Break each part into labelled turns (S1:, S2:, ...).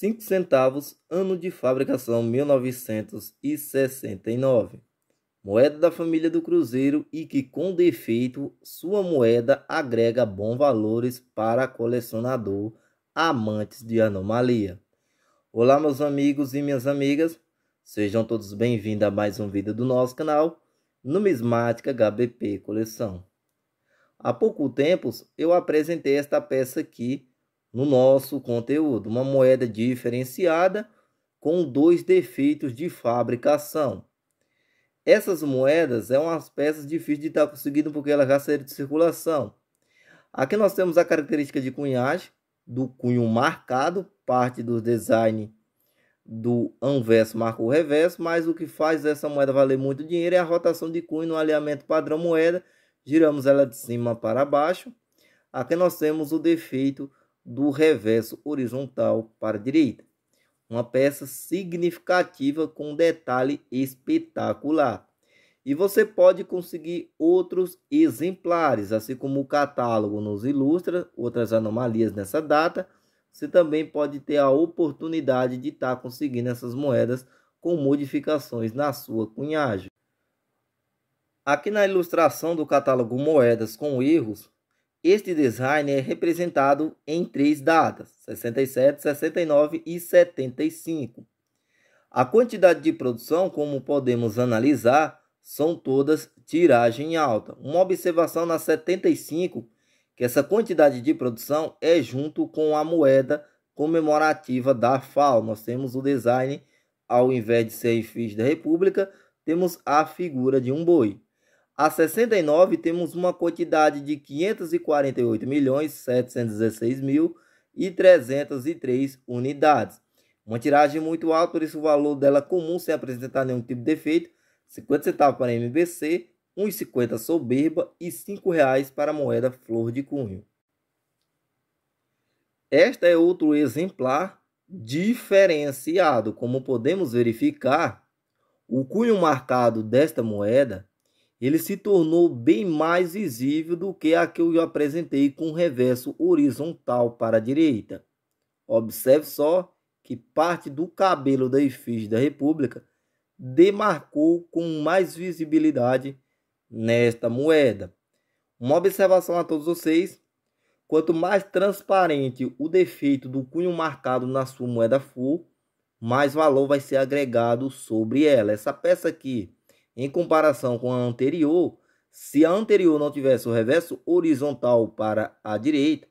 S1: 5 centavos, ano de fabricação 1969. Moeda da família do Cruzeiro e que, com defeito, sua moeda agrega bons valores para colecionador, amantes de anomalia. Olá, meus amigos e minhas amigas, sejam todos bem-vindos a mais um vídeo do nosso canal, Numismática HBP Coleção. Há pouco tempo eu apresentei esta peça aqui no nosso conteúdo. Uma moeda diferenciada com dois defeitos de fabricação. Essas moedas é umas peças difíceis de estar tá conseguindo porque elas já saíram de circulação. Aqui nós temos a característica de cunhagem, do cunho marcado, parte do design do anverso marca o reverso, mas o que faz essa moeda valer muito dinheiro é a rotação de cunho no alinhamento padrão moeda, giramos ela de cima para baixo. Aqui nós temos o defeito do reverso horizontal para a direita. Uma peça significativa com detalhe espetacular. E você pode conseguir outros exemplares, assim como o catálogo nos ilustra outras anomalias nessa data. Você também pode ter a oportunidade de estar tá conseguindo essas moedas com modificações na sua cunhagem. Aqui na ilustração do catálogo Moedas com Erros, este design é representado em três datas: 67, 69 e 75. A quantidade de produção, como podemos analisar, são todas tiragem alta. Uma observação na 75, que essa quantidade de produção é junto com a moeda comemorativa da FAO. Nós temos o design, ao invés de ser fiz da República, temos a figura de um boi. A 69 temos uma quantidade de 548 milhões 716 mil e 303 unidades. Uma tiragem muito alta, por isso o valor dela comum sem apresentar nenhum tipo de defeito, 50 centavos para MBC, 1,50 soberba e R$ 5,00 para a moeda flor de cunho. Esta é outro exemplar diferenciado. Como podemos verificar, o cunho marcado desta moeda ele se tornou bem mais visível do que a que eu apresentei com o reverso horizontal para a direita. Observe só que parte do cabelo da efígie da República demarcou com mais visibilidade nesta moeda. Uma observação a todos vocês: quanto mais transparente o defeito do cunho marcado na sua moeda full, mais valor vai ser agregado sobre ela. Essa peça aqui em comparação com a anterior, se a anterior não tivesse o reverso horizontal para a direita,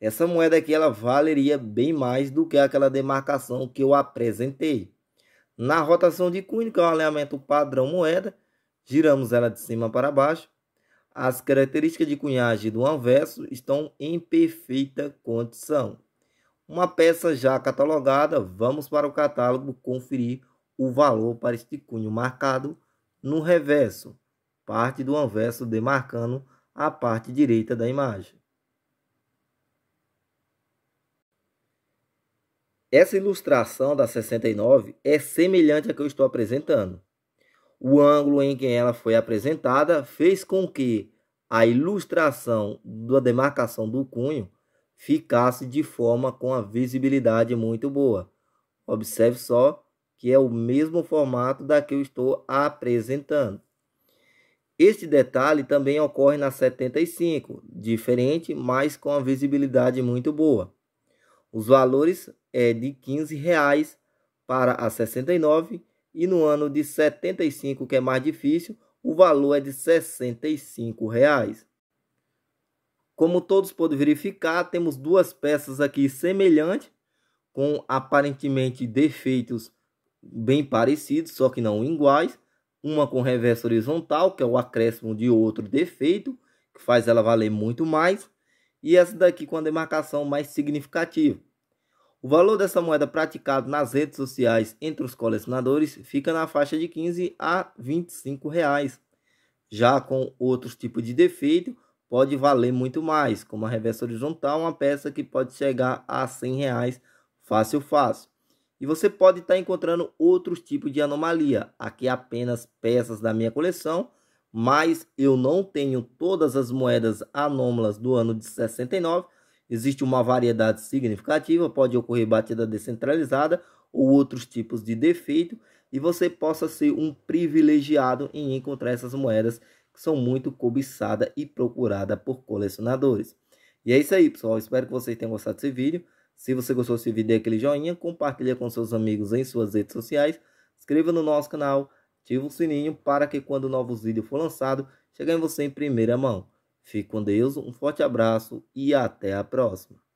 S1: essa moeda aqui ela valeria bem mais do que aquela demarcação que eu apresentei. Na rotação de cunho que é o alinhamento padrão moeda, giramos ela de cima para baixo. As características de cunhagem do anverso estão em perfeita condição. Uma peça já catalogada, vamos para o catálogo conferir o valor para este cunho marcado no reverso, parte do anverso demarcando a parte direita da imagem. Essa ilustração da 69 é semelhante à que eu estou apresentando. O ângulo em que ela foi apresentada fez com que a ilustração da demarcação do cunho ficasse de forma com a visibilidade muito boa. Observe só que é o mesmo formato da que eu estou apresentando. Este detalhe também ocorre na 75, diferente, mas com a visibilidade muito boa. Os valores é de R$ 15,00 para a 69 e no ano de 75, que é mais difícil, o valor é de R$ 65,00. Como todos podem verificar, temos duas peças aqui semelhantes, com aparentemente defeitos bem parecidos, só que não iguais. Uma com reversa horizontal, que é o acréscimo de outro defeito, que faz ela valer muito mais. E essa daqui com a demarcação mais significativa. O valor dessa moeda praticado nas redes sociais entre os colecionadores fica na faixa de 15 a 25 reais. Já com outros tipos de defeito, pode valer muito mais, como a reversa horizontal, uma peça que pode chegar a 100 reais fácil fácil. E você pode estar encontrando outros tipos de anomalia. Aqui é apenas peças da minha coleção, mas eu não tenho todas as moedas anômalas do ano de 69. Existe uma variedade significativa, pode ocorrer batida descentralizada ou outros tipos de defeito, e você possa ser um privilegiado em encontrar essas moedas que são muito cobiçadas e procuradas por colecionadores. E é isso aí, pessoal. Espero que vocês tenham gostado desse vídeo. Se você gostou desse vídeo, dê aquele joinha, compartilha com seus amigos em suas redes sociais, inscreva no nosso canal, ative o sininho para que quando novos vídeos for lançado, cheguem você em primeira mão. Fique com Deus, um forte abraço e até a próxima.